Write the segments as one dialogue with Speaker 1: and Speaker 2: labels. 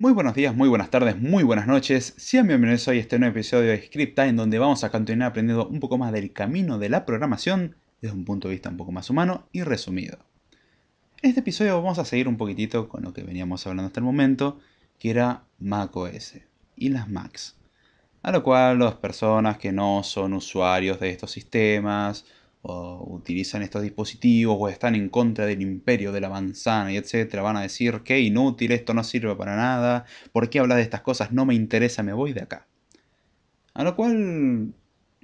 Speaker 1: Muy buenos días, muy buenas tardes, muy buenas noches. Sean bienvenidos hoy a este nuevo episodio de Scripta, en donde vamos a continuar aprendiendo un poco más del camino de la programación desde un punto de vista un poco más humano y resumido. En este episodio vamos a seguir un poquitito con lo que veníamos hablando hasta el momento, que era macOS y las Macs. A lo cual las personas que no son usuarios de estos sistemas utilizan estos dispositivos o están en contra del imperio de la manzana y etcétera, van a decir que inútil, esto no sirve para nada, ¿por qué de estas cosas? No me interesa, me voy de acá. A lo cual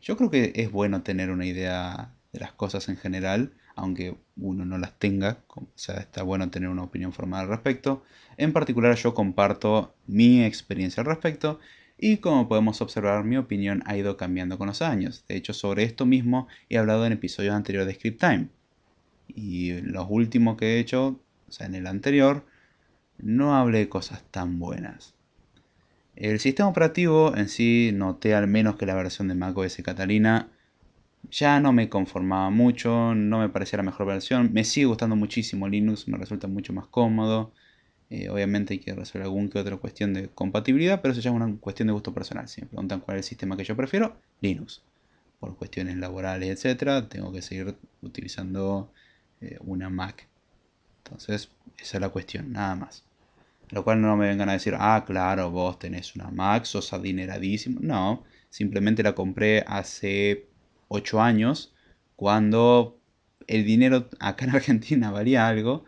Speaker 1: yo creo que es bueno tener una idea de las cosas en general, aunque uno no las tenga, o sea, está bueno tener una opinión formada al respecto. En particular yo comparto mi experiencia al respecto y como podemos observar, mi opinión ha ido cambiando con los años. De hecho, sobre esto mismo he hablado en episodios anteriores de Script Time. Y los últimos que he hecho, o sea, en el anterior, no hablé de cosas tan buenas. El sistema operativo en sí, noté al menos que la versión de macOS Catalina ya no me conformaba mucho, no me parecía la mejor versión. Me sigue gustando muchísimo Linux, me resulta mucho más cómodo. Eh, obviamente hay que resolver algún que otra cuestión de compatibilidad, pero eso ya es una cuestión de gusto personal. Si me preguntan cuál es el sistema que yo prefiero, Linux. Por cuestiones laborales, etcétera, tengo que seguir utilizando eh, una Mac. Entonces, esa es la cuestión, nada más. Lo cual no me vengan a decir, ah, claro, vos tenés una Mac, sos adineradísimo. No, simplemente la compré hace 8 años, cuando el dinero acá en Argentina valía algo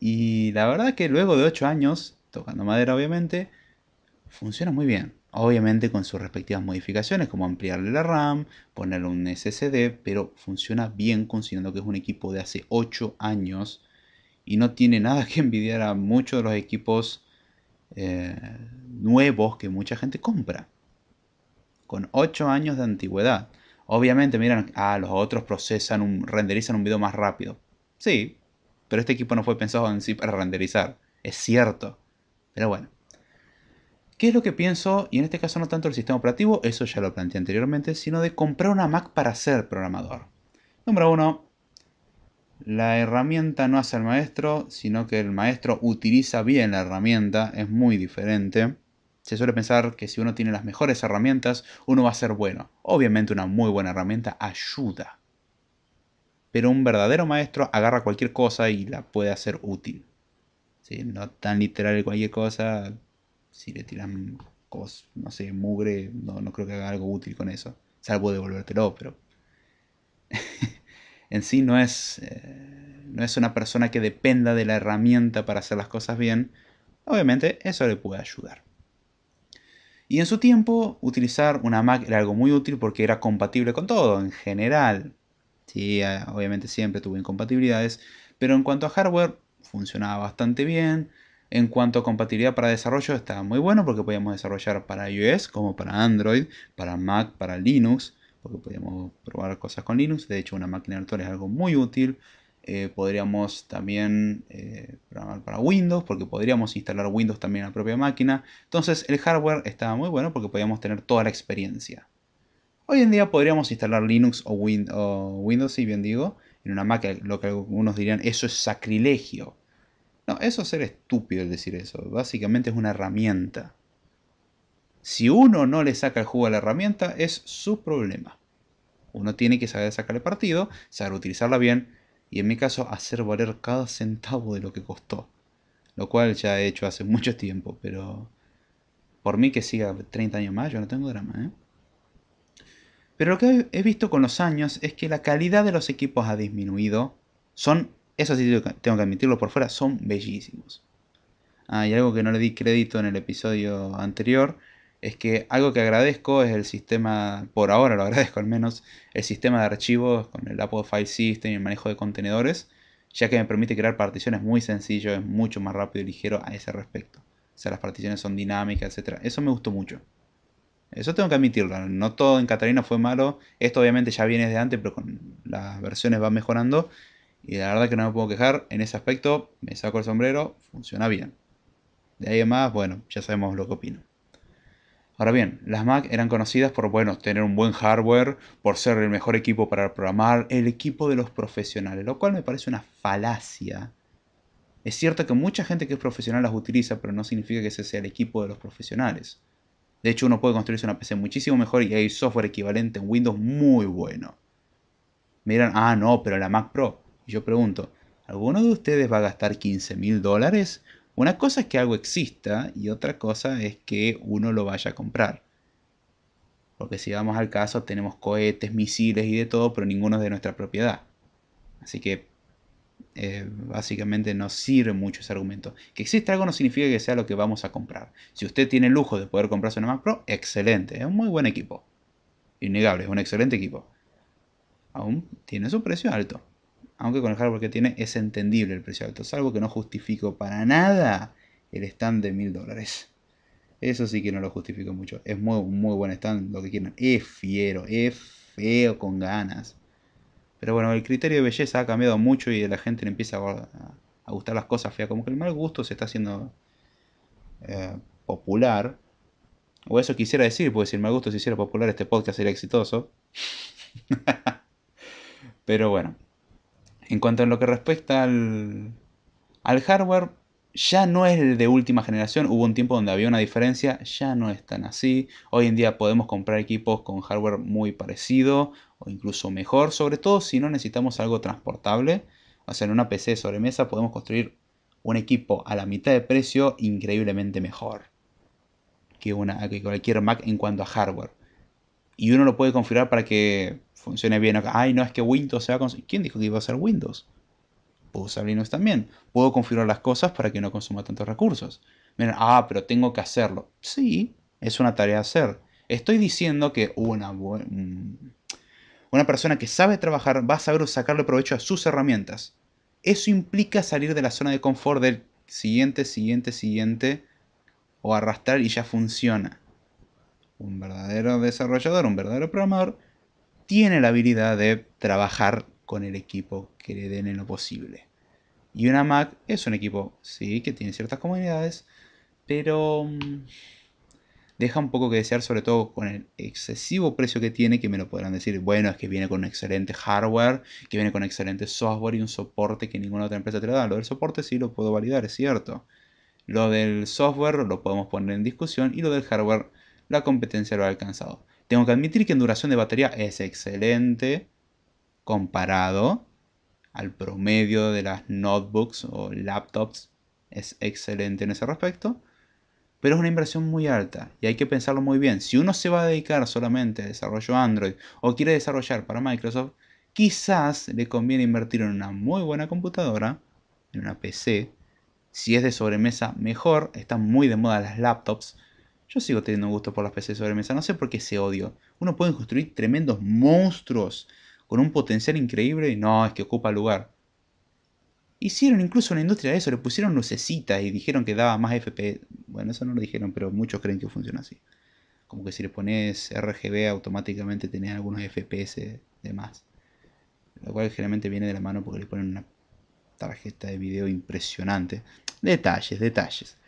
Speaker 1: y la verdad que luego de 8 años, tocando madera obviamente, funciona muy bien. Obviamente con sus respectivas modificaciones, como ampliarle la RAM, ponerle un SSD, pero funciona bien considerando que es un equipo de hace 8 años y no tiene nada que envidiar a muchos de los equipos eh, nuevos que mucha gente compra. Con 8 años de antigüedad. Obviamente, miran, ah, los otros procesan, un, renderizan un video más rápido. Sí, pero este equipo no fue pensado en sí para renderizar. Es cierto. Pero bueno. ¿Qué es lo que pienso? Y en este caso no tanto el sistema operativo, eso ya lo planteé anteriormente, sino de comprar una Mac para ser programador. Número uno, la herramienta no hace al maestro, sino que el maestro utiliza bien la herramienta, es muy diferente. Se suele pensar que si uno tiene las mejores herramientas, uno va a ser bueno. Obviamente una muy buena herramienta ayuda pero un verdadero maestro agarra cualquier cosa y la puede hacer útil. No tan literal cualquier cosa, si le tiran cosas, no sé, mugre, no, creo que haga algo útil con eso, salvo devolvértelo, pero en sí no es, eh, no es una persona que dependa de la herramienta para hacer las cosas bien, obviamente eso le puede ayudar. Y en su tiempo, utilizar una Mac era algo muy útil porque era compatible con todo en general. Sí, obviamente siempre tuvo incompatibilidades, pero en cuanto a hardware funcionaba bastante bien. En cuanto a compatibilidad para desarrollo estaba muy bueno porque podíamos desarrollar para iOS como para Android, para Mac, para Linux, porque podíamos probar cosas con Linux. De hecho, una máquina virtual es algo muy útil. Eh, podríamos también eh, programar para Windows, porque podríamos instalar Windows también en la propia máquina. Entonces el hardware estaba muy bueno porque podíamos tener toda la experiencia. Hoy en día podríamos instalar Linux o, Windows, si bien digo, en una máquina. lo que algunos dirían, eso es sacrilegio. No, eso es ser estúpido el decir eso. Básicamente es una herramienta. Si uno no le saca el jugo a la herramienta, es su problema. Uno tiene que saber sacarle partido, saber utilizarla bien y en mi caso hacer valer cada centavo de lo que costó. Lo cual ya he hecho hace mucho tiempo, pero por mí que siga 30 años más, yo no tengo drama, ¿eh? Pero lo que he visto con los años es que la calidad de los equipos ha disminuido. Son, eso sí tengo que admitirlo por fuera, son bellísimos. Hay algo que no le di crédito en el episodio anterior, es que algo que agradezco es el sistema, por ahora lo agradezco al menos, el sistema de archivos con el Apple File System y el manejo de contenedores, ya que me permite crear particiones muy sencillo, es mucho más rápido y ligero a ese respecto. O sea, las particiones son dinámicas, etc. Eso me gustó mucho. Eso tengo que admitirlo. No todo en Catarina fue malo. Esto obviamente ya viene desde antes, pero con las versiones va mejorando. Y la verdad que no me puedo quejar. En ese aspecto me saco el sombrero. Funciona bien. De ahí en más, bueno, ya sabemos lo que opino. Ahora bien, las Mac eran conocidas por bueno, tener un buen hardware, por ser el mejor equipo para programar, el equipo de los profesionales, lo cual me parece una falacia. Es cierto que mucha gente que es profesional las utiliza, pero no significa que ese sea el equipo de los profesionales. De hecho, uno puede construirse una PC muchísimo mejor y hay software equivalente en Windows muy bueno. Miran, ah, no, pero la Mac Pro. Y yo pregunto, ¿alguno de ustedes va a gastar 15 mil dólares? Una cosa es que algo exista y otra cosa es que uno lo vaya a comprar. Porque si vamos al caso, tenemos cohetes, misiles y de todo, pero ninguno es de nuestra propiedad. Así que eh, básicamente no sirve mucho ese argumento. Que exista algo no significa que sea lo que vamos a comprar. Si usted tiene lujo de poder comprarse una Mac Pro, excelente, es un muy buen equipo. Innegable, es un excelente equipo. Aún tiene su precio alto. Aunque con el hardware que tiene es entendible el precio alto. Es algo que no justifico para nada el stand de mil dólares. Eso sí que no lo justifico mucho. Es muy, muy buen stand, lo que quieran. Es fiero, es feo con ganas. Pero bueno, el criterio de belleza ha cambiado mucho y la gente le empieza a, gustar las cosas feas. Como que el mal gusto se está haciendo eh, popular. O eso quisiera decir, porque si el mal gusto se hiciera popular, este podcast sería exitoso. Pero bueno, en cuanto a lo que respecta al, al hardware, ya no es el de última generación. Hubo un tiempo donde había una diferencia, ya no es tan así. Hoy en día podemos comprar equipos con hardware muy parecido o incluso mejor, sobre todo si no necesitamos algo transportable. O sea, en una PC de sobremesa podemos construir un equipo a la mitad de precio increíblemente mejor que, una, que cualquier Mac en cuanto a hardware. Y uno lo puede configurar para que funcione bien. Ay, no, es que Windows sea, ¿Quién dijo que iba a ser Windows? Puedo usar Linux también. Puedo configurar las cosas para que no consuma tantos recursos. ah, pero tengo que hacerlo. Sí, es una tarea de hacer. Estoy diciendo que una, mm, una persona que sabe trabajar va a saber sacarle provecho a sus herramientas. Eso implica salir de la zona de confort del siguiente, siguiente, siguiente o arrastrar y ya funciona. Un verdadero desarrollador, un verdadero programador, tiene la habilidad de trabajar con el equipo que le den en lo posible. Y una Mac es un equipo, sí, que tiene ciertas comunidades, pero mm, deja un poco que desear, sobre todo con el excesivo precio que tiene, que me lo podrán decir, bueno, es que viene con excelente hardware, que viene con excelente software y un soporte que ninguna otra empresa te lo da. Lo del soporte sí lo puedo validar, es cierto. Lo del software lo podemos poner en discusión y lo del hardware, la competencia lo ha alcanzado. Tengo que admitir que en duración de batería es excelente comparado al promedio de las notebooks o laptops. Es excelente en ese respecto pero es una inversión muy alta y hay que pensarlo muy bien. Si uno se va a dedicar solamente a desarrollo Android o quiere desarrollar para Microsoft, quizás le conviene invertir en una muy buena computadora, en una PC. Si es de sobremesa, mejor. Están muy de moda las laptops. Yo sigo teniendo gusto por las PC de sobremesa. No sé por qué se odio. Uno puede construir tremendos monstruos con un potencial increíble y no, es que ocupa lugar. Hicieron incluso una industria eso, le pusieron lucecitas y dijeron que daba más FPS. Bueno, eso no lo dijeron, pero muchos creen que funciona así. Como que si le pones RGB automáticamente tenés algunos FPS de más. Lo cual generalmente viene de la mano porque le ponen una tarjeta de video impresionante. Detalles, detalles.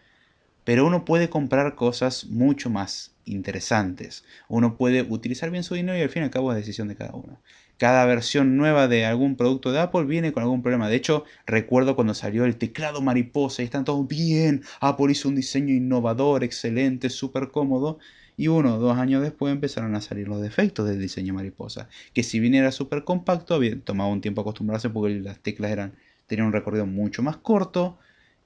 Speaker 1: Pero uno puede comprar cosas mucho más interesantes. Uno puede utilizar bien su dinero y al fin y al cabo es decisión de cada uno. Cada versión nueva de algún producto de Apple viene con algún problema. De hecho, recuerdo cuando salió el teclado mariposa y están todos bien. Apple hizo un diseño innovador, excelente, súper cómodo. Y uno o dos años después empezaron a salir los defectos del diseño mariposa. Que si bien era súper compacto, había tomado un tiempo acostumbrarse porque las teclas eran, tenían un recorrido mucho más corto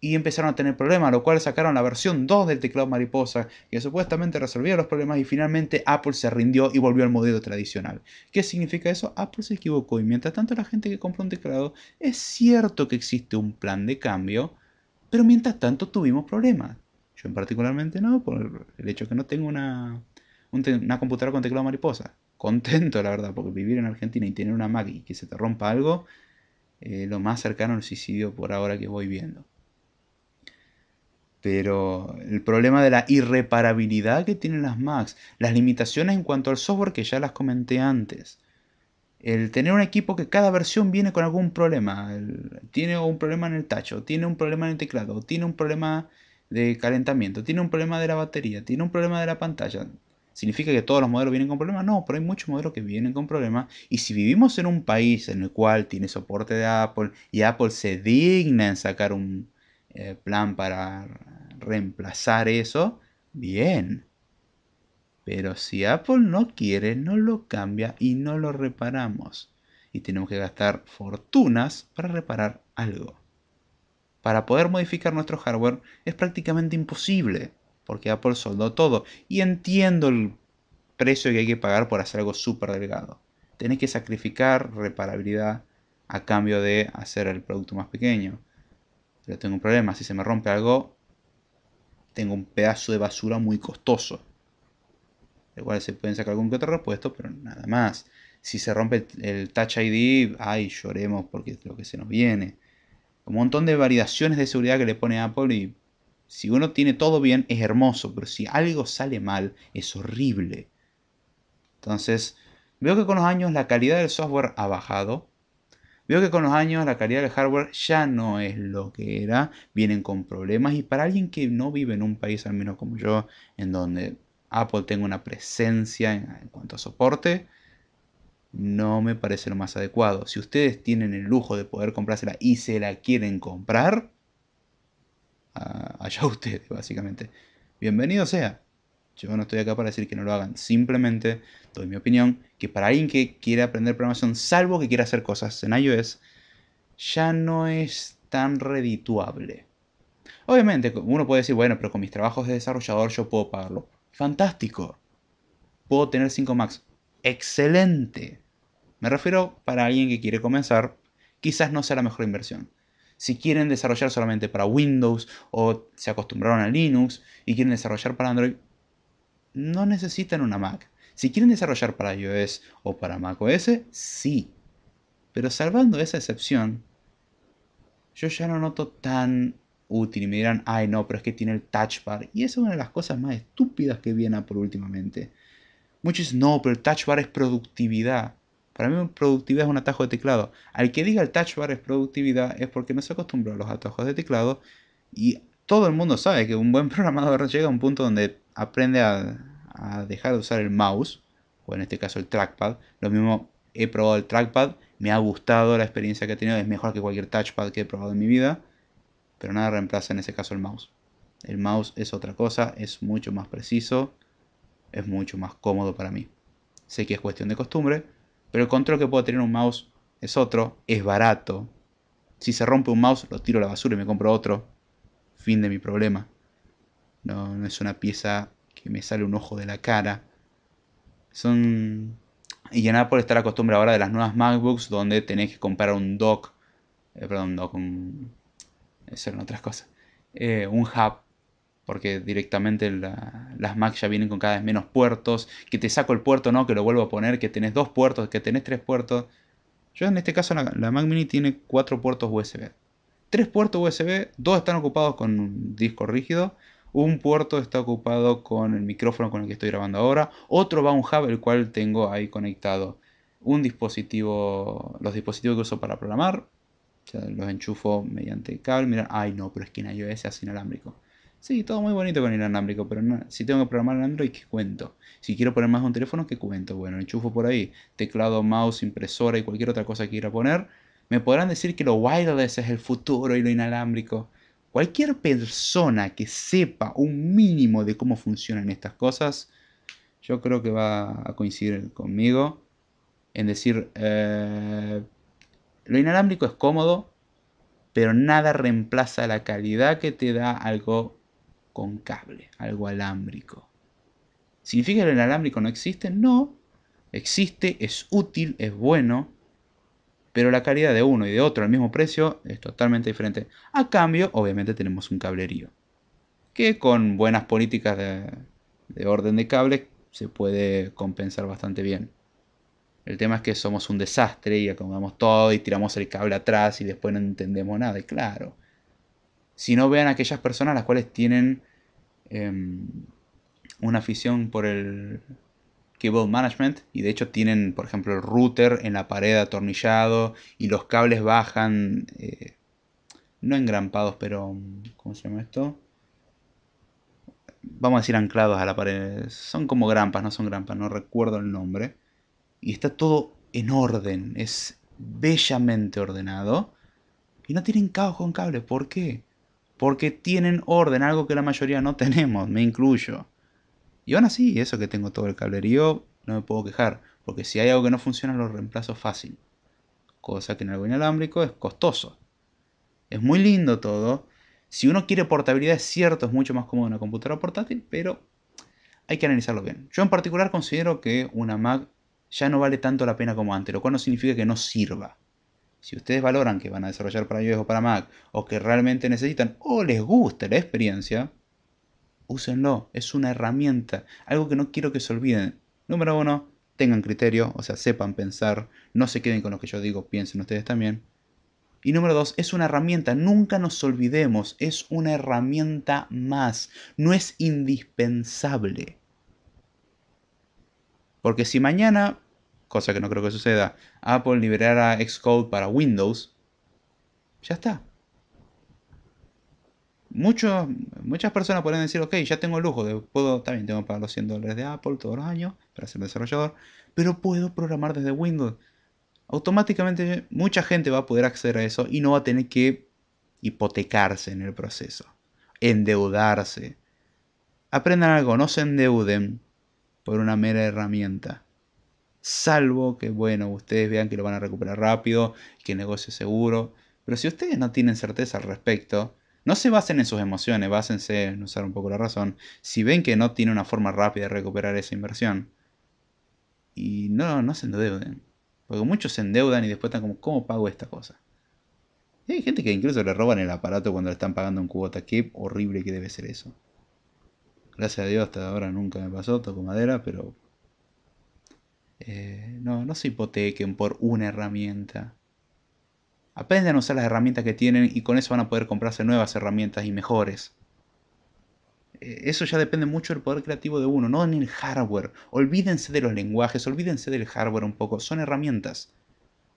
Speaker 1: y empezaron a tener problemas, lo cual sacaron la versión 2 del teclado mariposa, que supuestamente resolvía los problemas y finalmente Apple se rindió y volvió al modelo tradicional. ¿Qué significa eso? Apple se equivocó y mientras tanto la gente que compra un teclado, es cierto que existe un plan de cambio, pero mientras tanto tuvimos problemas. Yo en particularmente no, por el hecho que no tengo una, computadora con teclado mariposa. Contento, la verdad, porque vivir en Argentina y tener una Mac y que se te rompa algo, eh, lo más cercano al suicidio por ahora que voy viendo. Pero el problema de la irreparabilidad que tienen las Macs, las limitaciones en cuanto al software que ya las comenté antes, el tener un equipo que cada versión viene con algún problema, tiene un problema en el tacho, tiene un problema en el teclado, tiene un problema de calentamiento, tiene un problema de la batería, tiene un problema de la pantalla. ¿Significa que todos los modelos vienen con problemas? No, pero hay muchos modelos que vienen con problemas. Y si vivimos en un país en el cual tiene soporte de Apple y Apple se digna en sacar un, eh, plan para reemplazar eso, bien. Pero si Apple no quiere, no lo cambia y no lo reparamos. Y tenemos que gastar fortunas para reparar algo. Para poder modificar nuestro hardware es prácticamente imposible, porque Apple soldó todo. Y entiendo el precio que hay que pagar por hacer algo súper delgado. Tenés que sacrificar reparabilidad a cambio de hacer el producto más pequeño. Pero tengo un problema, si se me rompe algo, tengo un pedazo de basura muy costoso. Igual se pueden sacar algún que otro repuesto, pero nada más. Si se rompe el Touch ID, ay, lloremos porque es lo que se nos viene. Un montón de variaciones de seguridad que le pone Apple y si uno tiene todo bien es hermoso, pero si algo sale mal es horrible. Entonces, veo que con los años la calidad del software ha bajado, Veo que con los años la calidad del hardware ya no es lo que era, vienen con problemas y para alguien que no vive en un país, al menos como yo, en donde Apple tenga una presencia en, cuanto a soporte, no me parece lo más adecuado. Si ustedes tienen el lujo de poder comprársela y se la quieren comprar, ah, allá ustedes, básicamente. Bienvenido sea. Yo no estoy acá para decir que no lo hagan. Simplemente doy mi opinión que para alguien que quiere aprender programación, salvo que quiera hacer cosas en iOS, ya no es tan redituable. Obviamente, uno puede decir, bueno, pero con mis trabajos de desarrollador yo puedo pagarlo. Fantástico. Puedo tener 5 Max. Excelente. Me refiero para alguien que quiere comenzar, quizás no sea la mejor inversión. Si quieren desarrollar solamente para Windows o se acostumbraron a Linux y quieren desarrollar para Android, no necesitan una Mac. Si quieren desarrollar para iOS o para macOS, sí. Pero salvando esa excepción, yo ya no noto tan útil. Y me dirán, ay no, pero es que tiene el touch bar. Y esa es una de las cosas más estúpidas que viene por últimamente. Muchos no, pero el touch bar es productividad. Para mí productividad es un atajo de teclado. Al que diga el touch bar es productividad es porque no se acostumbra a los atajos de teclado. Y todo el mundo sabe que un buen programador llega a un punto donde aprende a, dejar de usar el mouse, o en este caso el trackpad. Lo mismo he probado el trackpad, me ha gustado la experiencia que he tenido, es mejor que cualquier touchpad que he probado en mi vida, pero nada reemplaza en ese caso el mouse. El mouse es otra cosa, es mucho más preciso, es mucho más cómodo para mí. Sé que es cuestión de costumbre, pero el control que puedo tener un mouse es otro, es barato. Si se rompe un mouse, lo tiro a la basura y me compro otro. Fin de mi problema. No, no es una pieza que me sale un ojo de la cara. Son. Y en Apple está la costumbre ahora de las nuevas MacBooks donde tenés que comprar un dock. Eh, perdón, dock, Eso eran otras cosas. Eh, un hub. Porque directamente las Mac ya vienen con cada vez menos puertos. Que te saco el puerto, no, que lo vuelvo a poner. Que tenés dos puertos, que tenés tres puertos. Yo en este caso la Mac Mini tiene cuatro puertos USB. Tres puertos USB, dos están ocupados con un disco rígido un puerto está ocupado con el micrófono con el que estoy grabando ahora, otro va a un hub el cual tengo ahí conectado un dispositivo, los dispositivos que uso para programar, los enchufo mediante cable, Mira, ay no, pero es que en iOS se hace inalámbrico. Sí, todo muy bonito con inalámbrico, pero si tengo que programar en Android, ¿qué cuento? Si quiero poner más un teléfono, ¿qué cuento? Bueno, enchufo por ahí, teclado, mouse, impresora y cualquier otra cosa que quiera poner. Me podrán decir que lo wireless es el futuro y lo inalámbrico. Cualquier persona que sepa un mínimo de cómo funcionan estas cosas, yo creo que va a coincidir conmigo en decir, eh, lo inalámbrico es cómodo, pero nada reemplaza la calidad que te da algo con cable, algo alámbrico. ¿Significa que el inalámbrico no existe? No, existe, es útil, es bueno, pero la calidad de uno y de otro al mismo precio es totalmente diferente. A cambio, obviamente tenemos un cablerío, que con buenas políticas de, orden de cables se puede compensar bastante bien. El tema es que somos un desastre y acomodamos todo y tiramos el cable atrás y después no entendemos nada, y claro. Si no vean a aquellas personas las cuales tienen em, una afición por el Cable Management y de hecho tienen por ejemplo el router en la pared atornillado y los cables bajan eh, no engrampados pero ¿cómo se llama esto? Vamos a decir anclados a la pared. Son como grampas, no son grampas, no recuerdo el nombre. Y está todo en orden, es bellamente ordenado. Y no tienen caos con cables, ¿por qué? Porque tienen orden, algo que la mayoría no tenemos, me incluyo. Y van así, eso que tengo todo el cablerío, no me puedo quejar, porque si hay algo que no funciona lo reemplazo fácil. Cosa que en algo inalámbrico es costoso. Es muy lindo todo. Si uno quiere portabilidad es cierto, es mucho más cómodo una computadora portátil, pero hay que analizarlo bien. Yo en particular considero que una Mac ya no vale tanto la pena como antes, lo cual no significa que no sirva. Si ustedes valoran que van a desarrollar para iOS o para Mac, o que realmente necesitan o les gusta la experiencia, úsenlo, es una herramienta, algo que no quiero que se olviden. Número uno, tengan criterio, o sea, sepan pensar, no se queden con lo que yo digo, piensen ustedes también. Y número dos, es una herramienta, nunca nos olvidemos, es una herramienta más, no es indispensable. Porque si mañana, cosa que no creo que suceda, Apple liberara Xcode para Windows, ya está, muchas personas pueden decir, ok, ya tengo el lujo, de, puedo, también tengo que pagar los 100 dólares de Apple todos los años para ser desarrollador, pero puedo programar desde Windows. Automáticamente mucha gente va a poder acceder a eso y no va a tener que hipotecarse en el proceso, endeudarse. Aprendan algo, no se endeuden por una mera herramienta. Salvo que, bueno, ustedes vean que lo van a recuperar rápido, que el negocio es seguro. Pero si ustedes no tienen certeza al respecto, no se basen en sus emociones, básense en usar un poco la razón. Si ven que no tiene una forma rápida de recuperar esa inversión, y no, no se endeuden. Porque muchos se endeudan y después están como, ¿cómo pago esta cosa? hay gente que incluso le roban el aparato cuando le están pagando un cuota. Qué horrible que debe ser eso. Gracias a Dios hasta ahora nunca me pasó, toco madera, pero... Eh, no, no se hipotequen por una herramienta. Aprenden a usar las herramientas que tienen y con eso van a poder comprarse nuevas herramientas y mejores. Eh, eso ya depende mucho del poder creativo de uno, no en el hardware. Olvídense de los lenguajes, olvídense del hardware un poco, son herramientas.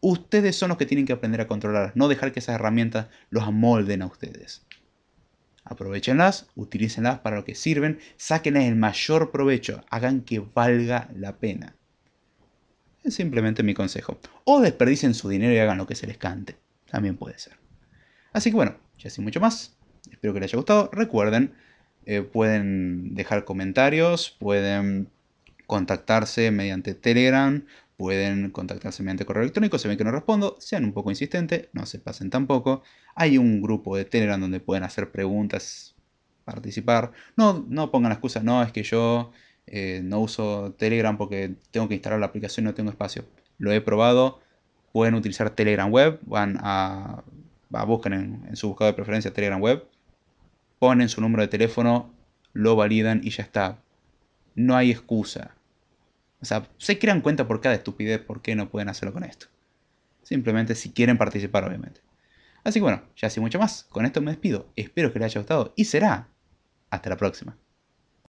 Speaker 1: Ustedes son los que tienen que aprender a controlar, no dejar que esas herramientas los amolden a ustedes. Aprovechenlas, utilícenlas para lo que sirven, sáquenles el mayor provecho, hagan que valga la pena. Es simplemente mi consejo. O desperdicen su dinero y hagan lo que se les cante. También puede ser. Así que bueno, ya sin mucho más. Espero que les haya gustado. Recuerden, eh, pueden dejar comentarios, pueden contactarse mediante Telegram, pueden contactarse mediante correo electrónico, se ven que no respondo, sean un poco insistentes, no se pasen tampoco. Hay un grupo de Telegram donde pueden hacer preguntas, participar. No, no pongan la excusa, no, es que yo eh, no uso Telegram porque tengo que instalar la aplicación y no tengo espacio. Lo he probado. Pueden utilizar Telegram Web. Van a, en, su buscador de preferencia Telegram Web. Ponen su número de teléfono. Lo validan y ya está. No hay excusa. O sea, se crean cuenta por cada estupidez por qué no pueden hacerlo con esto. Simplemente si quieren participar, obviamente. Así que bueno, ya sin mucho más, con esto me despido. Espero que les haya gustado y será hasta la próxima.